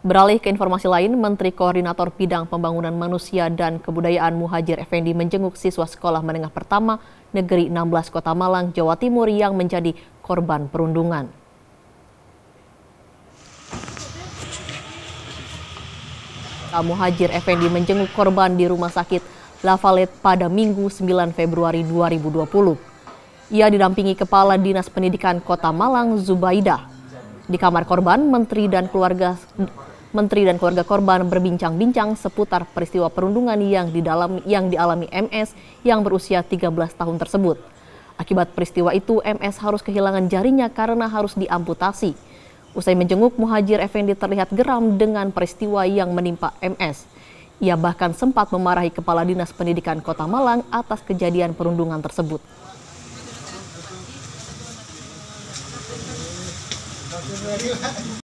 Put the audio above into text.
Beralih ke informasi lain, Menteri Koordinator Bidang Pembangunan Manusia dan Kebudayaan Muhajir Effendi menjenguk siswa sekolah menengah pertama Negeri 16 Kota Malang, Jawa Timur yang menjadi korban perundungan. Muhajir Effendi menjenguk korban di rumah sakit Lavalet pada Minggu 9 Februari 2020. Ia didampingi Kepala Dinas Pendidikan Kota Malang, Zubaidah. Di kamar korban, Menteri dan keluarga Menteri dan keluarga korban berbincang-bincang seputar peristiwa perundungan yang di dalam yang dialami MS yang berusia 13 tahun tersebut. Akibat peristiwa itu, MS harus kehilangan jarinya karena harus diamputasi. Usai menjenguk, Muhajir Effendi terlihat geram dengan peristiwa yang menimpa MS. Ia bahkan sempat memarahi Kepala Dinas Pendidikan Kota Malang atas kejadian perundungan tersebut.